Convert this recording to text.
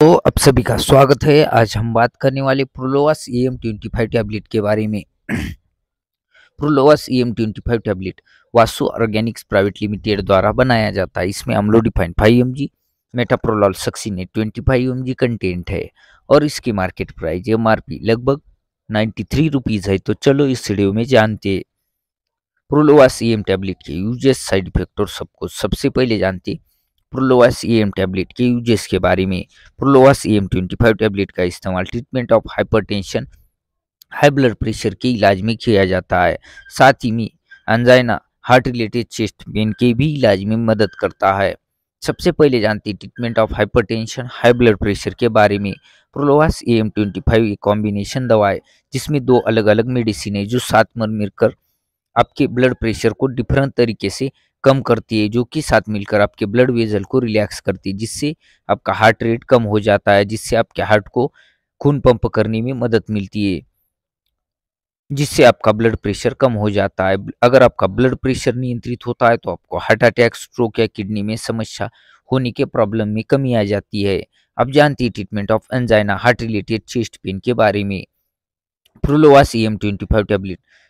तो आप सभी का स्वागत है आज हम बात करने वाले Prolovas E M twenty five tablet के बारे में Prolovas E M twenty five tablet Vasu organics private limited द्वारा बनाया जाता है इसमें amlodipine five M G metoprolol succinate twenty five M G content है और इसकी market price M R P लगभग नाइन्टी थ्री रुपीज़ है तो चलो इस वीडियो में जानते Prolovas E e M tablet के यूजेस साइड इफेक्ट और सबको सबसे पहले जानते प्रोलोवास ई एम टैबलेट के यूजेस के बारे में Prolovas E M twenty five tablet का इस्तेमाल treatment of hypertension high blood pressure के इलाज में किया जाता है साथ ही में angina heart related chest pain के भी इलाज में मदद करता है सबसे पहले जानते हैं treatment of hypertension high blood pressure के बारे में Prolovas A M twenty five एक कॉम्बिनेशन दवा है जिसमें दो अलग अलग मेडिसिन है जो साथ में मिलकर आपके ब्लड प्रेशर को डिफरेंट तरीके से कम करती है जो कि साथ मिलकर आपके ब्लड वेजल को रिलैक्स करती है जिससे आपका हार्ट रेट कम हो जाता है जिससे आपके हार्ट को खून पंप करने में मदद मिलती है जिससे आपका ब्लड प्रेशर कम हो जाता है अगर आपका ब्लड प्रेशर नियंत्रित होता है तो आपको हार्ट अटैक स्ट्रोक या किडनी में समस्या होने के प्रॉब्लम में कमी आ जाती है आप जानते हैं treatment of angina heart related chest pain के बारे में Prolovas E M twenty five tablet